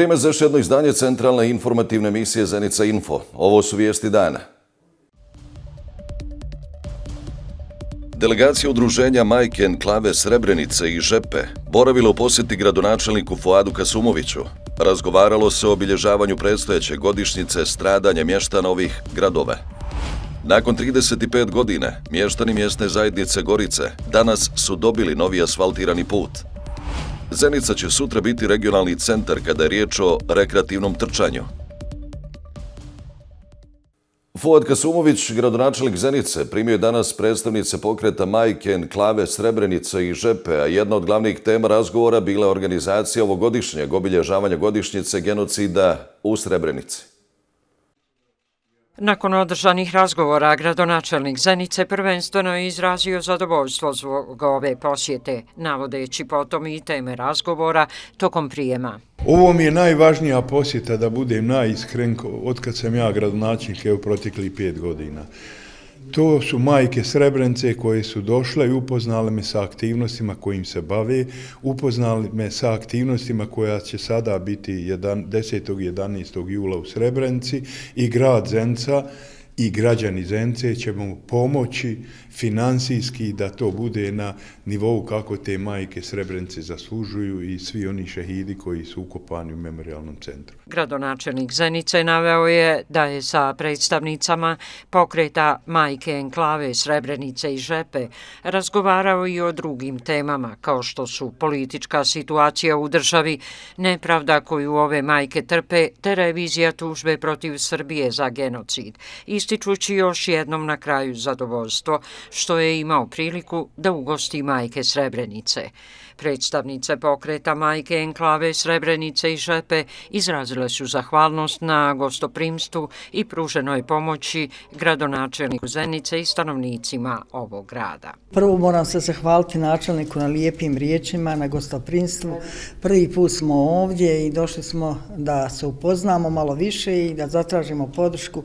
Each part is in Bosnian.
Vrijeme za još jedno izdanje centralne informativne misije Zenica Info. Ovo su vijesti dana. Delegacija udruženja Majke Enklave Srebrenice i Žepe boravila u posjeti gradonačelniku Fuadu Kasumoviću. Razgovaralo se o obilježavanju predstojeće godišnjice stradanja mještana ovih gradove. Nakon 35 godine, mještani mjesne zajednice Gorice danas su dobili novi asfaltirani put – Zenica će sutra biti regionalni centar kada je riječ o rekreativnom trčanju. Fuad Kasumović, gradonačelik Zenice, primio je danas predstavnice pokreta Majke, Enklave, Srebrenica i Žepe, a jedna od glavnih tema razgovora bila je organizacija ovogodišnjeg obilježavanja godišnjice genocida u Srebrenici. Nakon održanih razgovora, gradonačelnik Zenice prvenstveno je izrazio zadovoljstvo zbog ove posjete, navodeći potom i teme razgovora tokom prijema. Ovo mi je najvažnija posjeta da budem najiskrenko od kad sam ja gradonačelnik u u protekli pet godina. To su majke Srebrence koje su došle i upoznali me sa aktivnostima kojim se bave, upoznali me sa aktivnostima koja će sada biti 10. i 11. jula u Srebrenci i grad Zenca, i građani Zence ćemo pomoći finansijski da to bude na nivou kako te majke Srebrenice zaslužuju i svi oni šehidi koji su ukopani u memorialnom centru. Gradonačelnik Zenice naveo je da je sa predstavnicama pokreta majke enklave Srebrenice i Žepe razgovarao i o drugim temama kao što su politička situacija u državi, nepravda koju ove majke trpe, te revizija tužbe protiv Srbije za genocid. Isto ističući još jednom na kraju zadovoljstvo što je imao priliku da ugosti majke Srebrenice. Predstavnice pokreta majke enklave Srebrenice i Šepe izrazile su zahvalnost na gostoprimstvu i pruženoj pomoći gradonačelniku Zenice i stanovnicima ovog grada. Prvo moram se zahvaliti načelniku na lijepim riječima, na gostoprimstvu. Prvi put smo ovdje i došli smo da se upoznamo malo više i da zatražimo podršku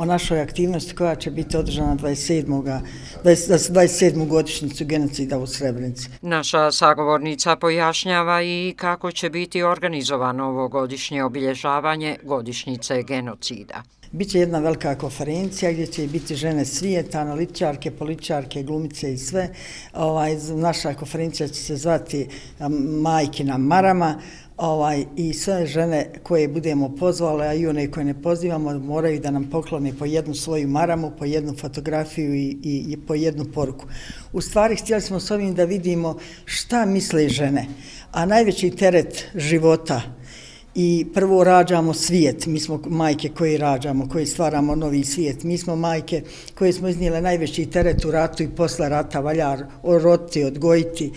o našoj aktivnosti koja će biti održana 27. 27. godišnicu genocida u Srebrenici. Naša sagovornica pojašnjava i kako će biti organizovano ovo godišnje obilježavanje godišnjice genocida. Biće jedna velika konferencija gdje će biti žene svijeta, analitičarke, političarke, glumice i sve. Ovaj, naša konferencija će se zvati Majkina Marama ovaj, i sve žene koje budemo pozvale, a i one koje ne pozivamo, moraju da nam poklone po jednu svoju maramu, po jednu fotografiju i, i, po jednu poruku. U stvari, htjeli smo s ovim da vidimo šta misle žene, a najveći teret života i prvo rađamo svijet, mi smo majke koje rađamo, koje stvaramo novi svijet, mi smo majke koje smo iznijele najveći teret u ratu i posle rata, valja oroti, odgojiti,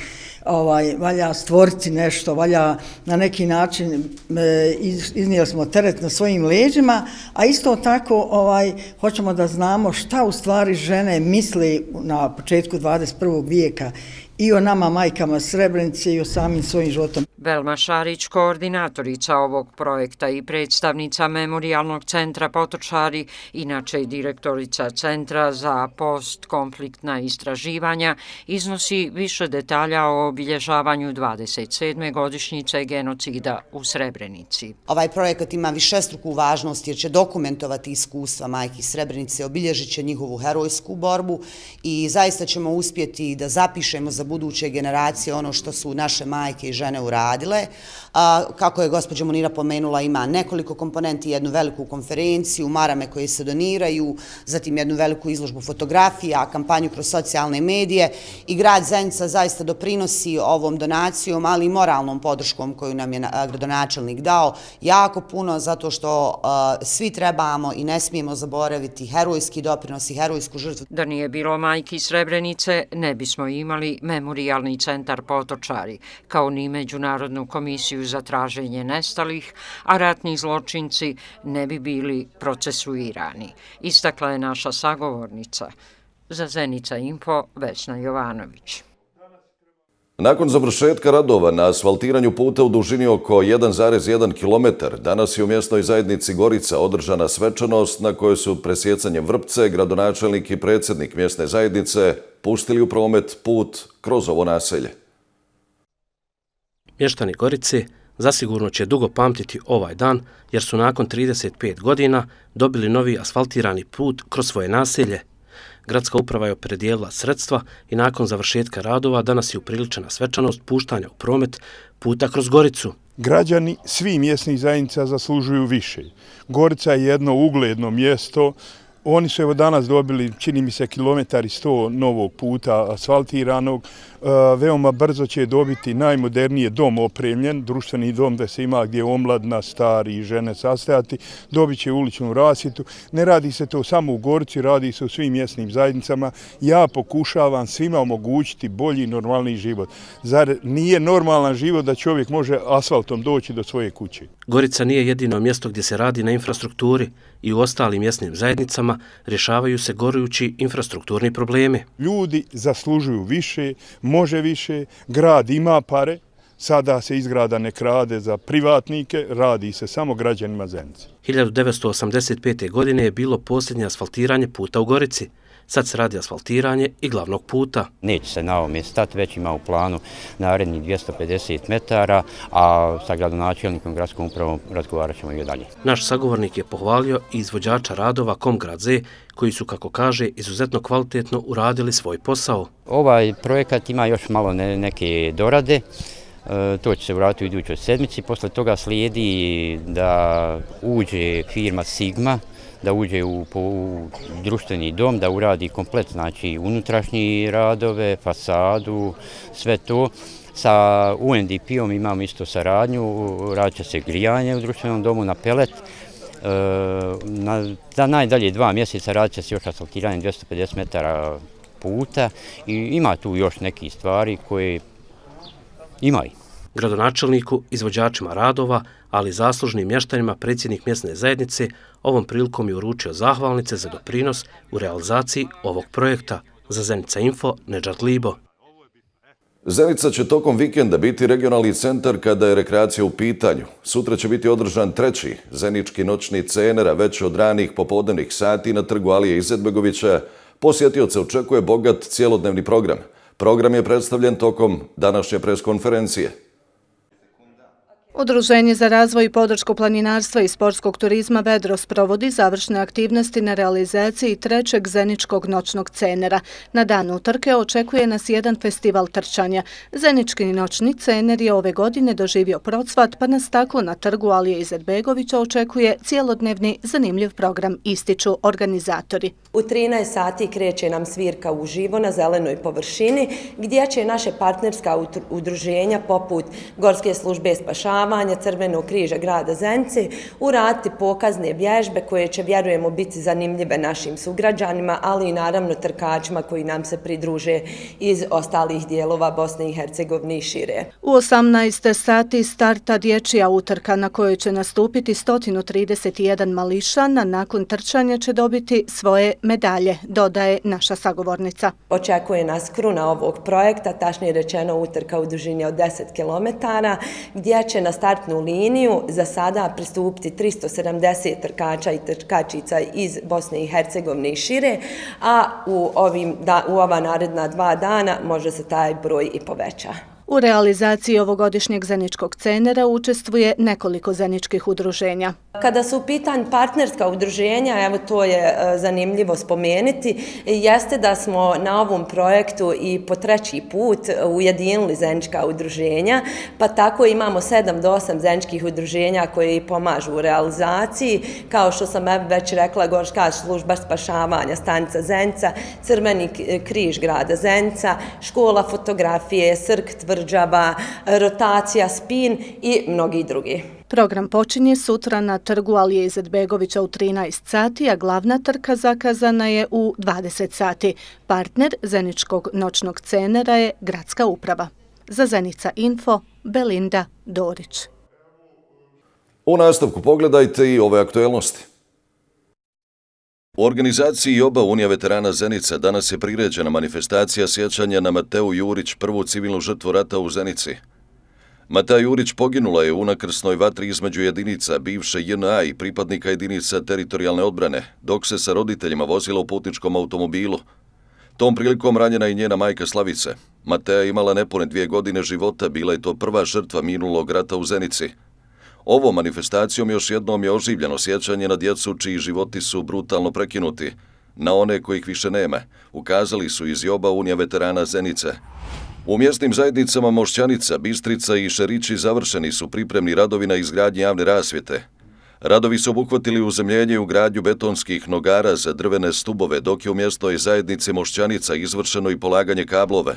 ovaj, valja stvoriti nešto, valja na neki način e, iznijeli smo teret na svojim leđima, a isto tako ovaj, hoćemo da znamo šta u stvari žene misle na početku 21. vijeka i o nama majkama Srebrenice i o samim svojim životom. Velma Šarić, koordinatorica ovog projekta i predstavnica Memorialnog centra Potočari, inače i direktorica Centra za postkonfliktna istraživanja, iznosi više detalja o obilježavanju 27. godišnjice genocida u Srebrenici. Ovaj projekat ima višestruku važnost jer će dokumentovati iskustva majki Srebrenice, obilježit će njihovu herojsku borbu i zaista ćemo uspjeti da zapišemo za buduće generacije ono što su naše majke i žene u radu radile. Kako je gospođa Monira pomenula, ima nekoliko komponenti, jednu veliku konferenciju, marame koje se doniraju, zatim jednu veliku izložbu fotografija, kampanju kroz socijalne medije i grad Zenica zaista doprinosi ovom donacijom, ali i moralnom podrškom koju nam je gradonačelnik dao jako puno, zato što svi trebamo i ne smijemo zaboraviti herojski doprinos i herojsku žrtvu. Da nije bilo majki Srebrenice, ne bismo imali memorialni centar Potočari, kao ni međunarodnih Međunarodnu komisiju za traženje nestalih, a ratni zločinci ne bi bili procesuirani. Istakla je naša sagovornica. Za Zenica Info, Vesna Jovanović. Nakon završetka radova na asfaltiranju puta u dužini oko 1,1 km, danas je u mjesnoj zajednici Gorica održana svečanost na kojoj su presjecanje vrpce, gradonačelnik i predsjednik mjestne zajednice pustili u promet put kroz ovo naselje. Mještani Gorice zasigurno će dugo pamtiti ovaj dan jer su nakon 35 godina dobili novi asfaltirani put kroz svoje naselje. Gradska uprava je opredijela sredstva i nakon završetka radova danas je upriličena svečanost puštanja u promet puta kroz Goricu. Građani svi mjesnih zajednica zaslužuju više. Gorica je jedno ugledno mjesto Oni su evo danas dobili, čini mi se, kilometar i sto novog puta asfaltiranog. E, veoma brzo će dobiti najmodernije dom opremljen, društveni dom da se ima gdje omladna, stari i žene sastajati. Dobit će uličnu rasvjetu. Ne radi se to samo u Gorci, radi se u svim mjesnim zajednicama. Ja pokušavam svima omogućiti bolji normalni život. Zar nije normalan život da čovjek može asfaltom doći do svoje kuće? Gorica nije jedino mjesto gdje se radi na infrastrukturi i u ostalim mjesnim zajednicama rješavaju se gorujući infrastrukturni problemi. Ljudi zaslužuju više, može više, grad ima pare, sada se izgrada nekrade za privatnike, radi se samo građanima zemlice. 1985. godine je bilo posljednje asfaltiranje puta u Gorici, Sad se radi asfaltiranje i glavnog puta. Neće se na ovom mjestu, već ima u planu narednih 250 metara, a sa gradonačelnikom gradskom upravom razgovarat ćemo i dalje. Naš sagovornik je pohvalio i izvođača radova Komgrad Z, koji su, kako kaže, izuzetno kvalitetno uradili svoj posao. Ovaj projekat ima još malo neke dorade, e, To će se vratiti u idućoj sedmici, posle toga slijedi da uđe firma Sigma da uđe u, u društveni dom, da uradi komplet, znači unutrašnji radove, fasadu, sve to. Sa UNDP-om imamo isto saradnju, radit se grijanje u društvenom domu na pelet, e, na, za najdalje dva mjeseca radit će se još asfaltiranje 250 metara puta i ima tu još neke stvari koje imaju. Gradonačelniku, izvođačima radova, ali i zaslužnim mještanjima predsjednik mjesne zajednice ovom prilikom je uručio zahvalnice za doprinos u realizaciji ovog projekta. Za Zenica Info, Nedžad Libo. Zenica će tokom vikenda biti regionalni centar kada je rekreacija u pitanju. Sutra će biti održan treći zenički noćni cener, a već od ranih popodnevnih sati na trgu Alije Izetbegovića posjetioce očekuje bogat cijelodnevni program. Program je predstavljen tokom današnje preskonferencije. Udruženje za razvoj i podršku planinarstva i sportskog turizma Vedro sprovodi završne aktivnosti na realizaciji trećeg zeničkog noćnog cenera. Na dan utrke očekuje nas jedan festival trčanja. Zenički noćni cener je ove godine doživio procvat, pa nas tako na trgu Alije Izetbegovića očekuje cijelodnevni zanimljiv program, ističu organizatori. U 13 sati kreće nam svirka uživo na zelenoj površini, gdje će naše partnerska udruženja poput Gorske službe spašanja, predavanja Crvenog križa grada Zence, urati pokazne vježbe koje će, vjerujemo, biti zanimljive našim sugrađanima, ali i naravno trkačima koji nam se pridruže iz ostalih dijelova Bosne i Hercegovine i šire. U 18. sati starta dječija utrka na kojoj će nastupiti 131 mališan, a nakon trčanja će dobiti svoje medalje, dodaje naša sagovornica. Očekuje nas kruna ovog projekta, tašnije rečeno utrka u dužini od 10 kilometara, gdje će na startnu liniju za sada pristupiti 370 trkača i trkačica iz Bosne i Hercegovine i šire, a u, ovim, u ova naredna dva dana može se taj broj i poveća. U realizaciji ovogodišnjeg zaničkog cenera učestvuje nekoliko zaničkih udruženja. Kada su u pitanju partnerska udruženja, evo to je e, zanimljivo spomenuti, jeste da smo na ovom projektu i po treći put ujedinili zenčka udruženja, pa tako imamo 7 do 8 zenčkih udruženja koje pomažu u realizaciji, kao što sam već rekla, Gorska služba spašavanja stanica Zenca, Crveni e, križ grada Zenca, škola fotografije, Srk tvrđava, rotacija Spin i mnogi drugi. Program počinje sutra na trgu Alije Izetbegovića u 13 sati, a glavna trka zakazana je u 20 sati. Partner Zeničkog noćnog cenera je Gradska uprava. Za Zenica Info, Belinda Dorić. U nastavku pogledajte i ove aktuelnosti. U organizaciji Joba Unija veterana Zenica danas je priređena manifestacija sjećanja na Mateu Jurić prvu civilnu žrtvu rata u Zenici. Mateja Jurić poginula je u nakrsnoj vatri između jedinica bivše JNA i pripadnika jedinica teritorijalne odbrane, dok se sa roditeljima vozila u putničkom automobilu. Tom prilikom ranjena je njena majka Slavice. Mateja imala nepone dvije godine života, bila je to prva žrtva minulog rata u Zenici. Ovom manifestacijom još jednom je oživljeno sjećanje na djecu čiji životi su brutalno prekinuti, na one kojih više nema, ukazali su iz joba Unija veterana Zenice. U mjestnim zajednicama Mošćanica, Bistrica i Šerići završeni su pripremni radovi na izgradnje javne rasvijete. Radovi su obuhvatili uzemljenje u gradju betonskih nogara za drvene stubove, dok je u mjestnoj zajednici Mošćanica izvršeno i polaganje kablove.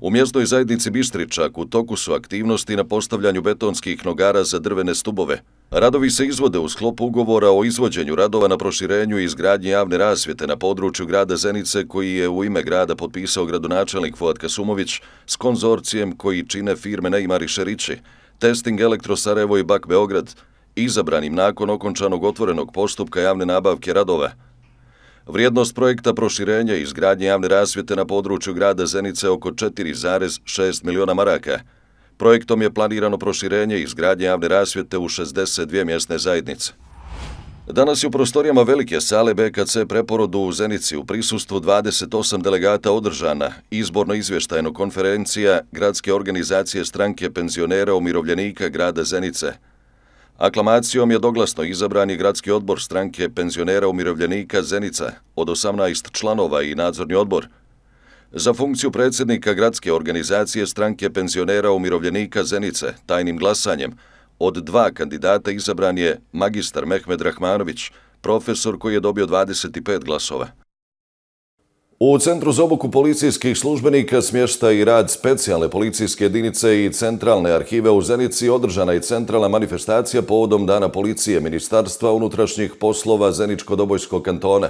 U mjestnoj zajednici Bistričak u toku su aktivnosti na postavljanju betonskih nogara za drvene stubove, Radovi se izvode u sklopu ugovora o izvođenju radova na proširenju i izgradnji javne rasvijete na području grada Zenice koji je u ime grada potpisao gradonačelnik Fuad Kasumović s konzorcijem koji čine firme Neymar i Šerići, Testing Elektro Sarajevo i Bak Beograd, izabranim nakon okončanog otvorenog postupka javne nabavke radova. Vrijednost projekta proširenja i izgradnje javne rasvijete na području grada Zenice je oko 4,6 miliona maraka, Projektom je planirano proširenje i izgradnje javne rasvijete u 62 mjesne zajednice. Danas je u prostorijama velike sale BKC preporodu u Zenici u prisustvu 28 delegata održana izborno-izvještajno konferencija Gradske organizacije stranke penzionera umirovljenika grada Zenice. Aklamacijom je doglasno izabrani Gradski odbor stranke penzionera umirovljenika Zenica od 18 članova i nadzorni odbor, Za funkciju predsjednika gradske organizacije stranke penzionera umirovljenika Zenice tajnim glasanjem, od dva kandidata izabran je magistar Mehmed Rahmanović, profesor koji je dobio 25 glasova. U Centru za obuku policijskih službenika smješta i rad specijalne policijske jedinice i centralne arhive u Zenici održana je centralna manifestacija povodom Dana policije Ministarstva unutrašnjih poslova Zeničko-Dobojskog kantona.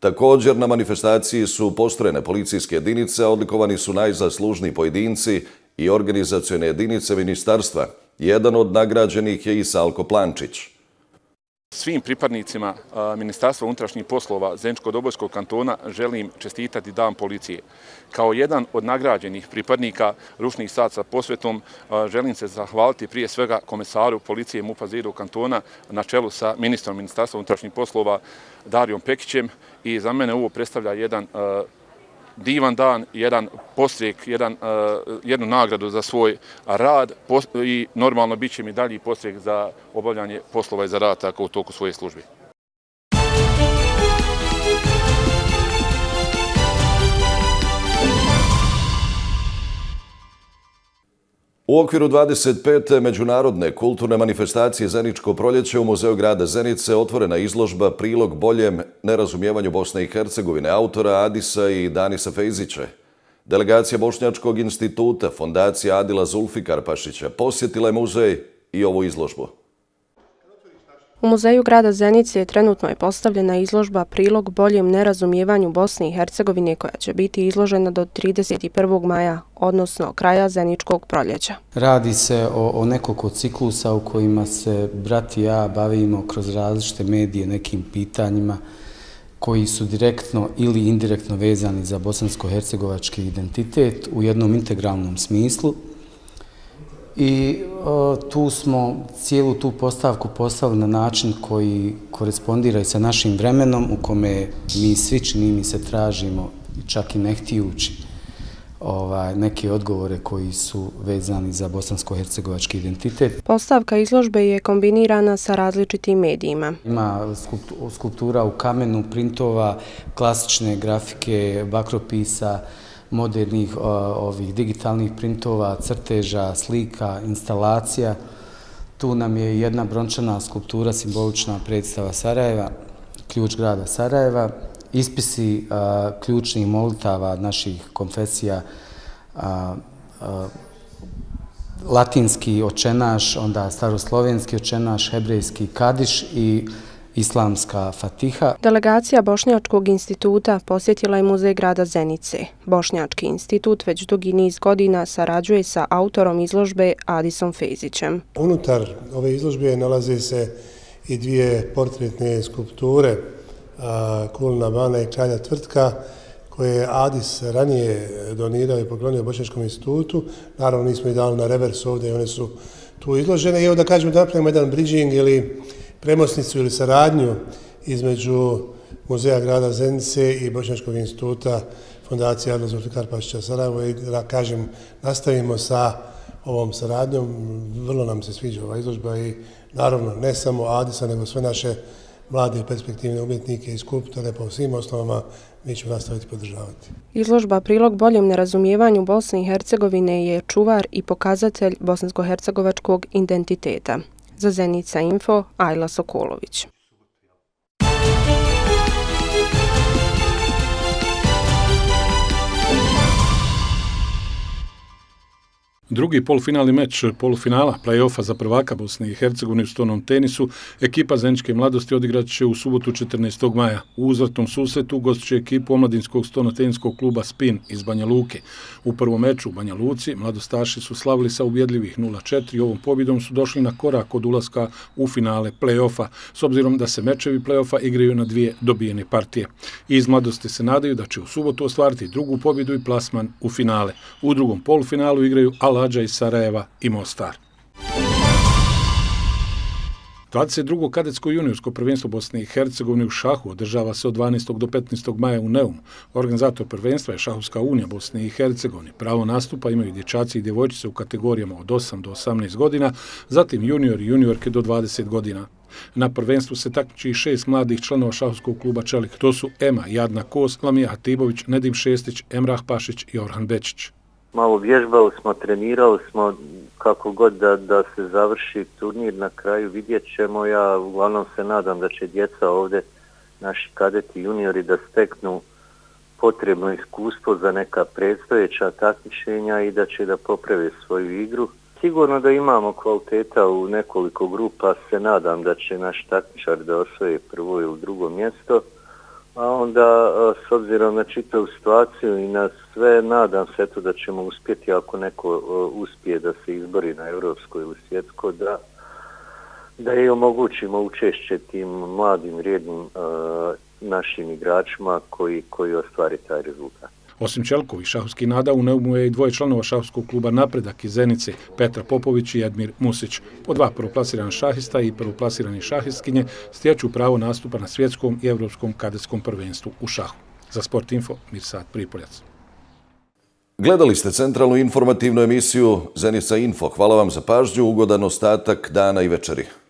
Također na manifestaciji su postrojene policijske jedinice, odlikovani su najzaslužni pojedinci i organizacijone jedinice ministarstva. Jedan od nagrađenih je i Salko Plančić. Svim pripadnicima Ministarstva unutrašnjih poslova Zenčko-Dobojskog kantona želim čestitati dan policije. Kao jedan od nagrađenih pripadnika rušnih sad sa posvetom želim se zahvaliti prije svega komisaru policije Mupa Zido kantona na čelu sa ministrom Ministarstva unutrašnjih poslova Darijom Pekićem i za mene ovo predstavlja jedan divan dan, jedan postrijek, jedan, e, jednu nagradu za svoj rad i normalno bit će mi dalji postrijek za obavljanje poslova i za rad tako u toku svoje službe. U okviru 25. međunarodne kulturne manifestacije Zeničko proljeće u Muzeu grada Zenice otvorena izložba prilog boljem nerazumijevanju Bosne i Hercegovine autora Adisa i Danisa Fejziće. Delegacija Bošnjačkog instituta, fondacija Adila Zulfikar Pašića posjetila je muzej i ovu izložbu. U muzeju grada Zenice trenutno je postavljena izložba prilog boljem nerazumijevanju Bosne i Hercegovine koja će biti izložena do 31. maja, odnosno kraja Zeničkog proljeća. Radi se o nekoliko ciklusa u kojima se brat i ja bavimo kroz različite medije nekim pitanjima koji su direktno ili indirektno vezani za bosansko-hercegovački identitet u jednom integralnom smislu i e, tu smo cijelu tu postavku postavili na način koji korespondira i sa našim vremenom u kome mi svi čini mi se tražimo čak i nehtijući ovaj, neke odgovore koji su vezani za bosansko-hercegovački identitet. Postavka izložbe je kombinirana sa različitim medijima. Ima skulptura u kamenu, printova, klasične grafike, bakropisa, modernih ovih digitalnih printova, crteža, slika, instalacija. Tu nam je jedna brončana skulptura, simbolična predstava Sarajeva, ključ grada Sarajeva, ispisi ključnih molitava naših konfesija, latinski očenaš, onda staroslovenski očenaš, hebrejski kadiš i učenje Islamska Fatiha. Delegacija Bošnjačkog instituta posjetila je muzej grada Zenice. Bošnjački institut već dugi niz godina sarađuje sa autorom izložbe Adisom Fezićem. Unutar ove izložbe nalaze se i dvije portretne skulpture Kulna Bana i Kralja Tvrtka koje je Adis ranije donirao i poklonio Bošnjačkom institutu. Naravno nismo i dali na revers ovdje i one su tu izložene. I evo da kažemo da napravimo jedan bridging ili premosnicu ili saradnju između Muzeja grada Zenice i Bošnjačkog instituta Fondacije Adla Zultikarpašća Sarajevo i da kažem, nastavimo sa ovom saradnjom. Vrlo nam se sviđa ova izložba i naravno ne samo Adisa, nego sve naše mlade perspektivne umjetnike i skulptore po svim osnovama mi ćemo nastaviti podržavati. Izložba prilog boljem nerazumijevanju Bosne i Hercegovine je čuvar i pokazatelj bosansko-hercegovačkog identiteta. Za Zenica Info, Ajla Sokolović. Drugi polufinalni meč polufinala play-offa za prvaka Bosne i Hercegovine u stonom tenisu, ekipa Zeničke mladosti odigrat će u subotu 14. maja. U uzvratnom susetu gost će ekipu omladinskog stonoteniskog kluba Spin iz Banja Luke. U prvom meču u Banja Luci mladostaši su slavili sa ubjedljivih 0-4 i ovom pobjedom su došli na korak od ulaska u finale play-offa, s obzirom da se mečevi play-offa igraju na dvije dobijene partije. Iz mladosti se nadaju da će u subotu ostvariti drugu pobjedu i plasman u finale. U drugom polufinalu igraju Al mlađa iz Sarajeva i Mostar. 22. kadetsko juniorsko prvenstvo Bosne i Hercegovine u Šahu održava se od 12. do 15. maja u Neum. Organizator prvenstva je Šahovska unija Bosne i Hercegovine. Pravo nastupa imaju dječaci i djevojčice u kategorijama od 8 do 18 godina, zatim junior i juniorke do 20 godina. Na prvenstvu se takmiči i šest mladih članova šahovskog kluba Čelik. To su Ema, Jadna Kos, Lamija Hatibović, Nedim Šestić, Emrah Pašić i Orhan Bečić malo vježbali smo, trenirali smo, kako god da, da se završi turnir na kraju vidjet ćemo. Ja uglavnom se nadam da će djeca ovdje, naši kadeti juniori, da steknu potrebno iskustvo za neka predstojeća takmišenja i da će da poprave svoju igru. Sigurno da imamo kvaliteta u nekoliko grupa, se nadam da će naš takmičar da osvoje prvo ili drugo mjesto. Pa onda, s obzirom na čitavu situaciju i na sve, nadam se to da ćemo uspjeti, ako neko uspije da se izbori na evropsko ili svjetsko, da, da je omogućimo učešće tim mladim, vrijednim našim igračima koji, koji ostvari taj rezultat. Osim Čelkovi, šahovski nada u neumu je i dvoje članova šahovskog kluba Napredak iz Zenice, Petar Popović i Edmir Musić. Po dva prvoplasirana šahista i prvoplasirane šahistkinje stjeću pravo nastupa na svjetskom i evropskom kadetskom prvenstvu u šahu. Za Sport Info, Mirsad Pripoljac. Gledali ste centralnu informativnu emisiju Zenica Info. Hvala vam za pažnju, ugodan ostatak dana i večeri.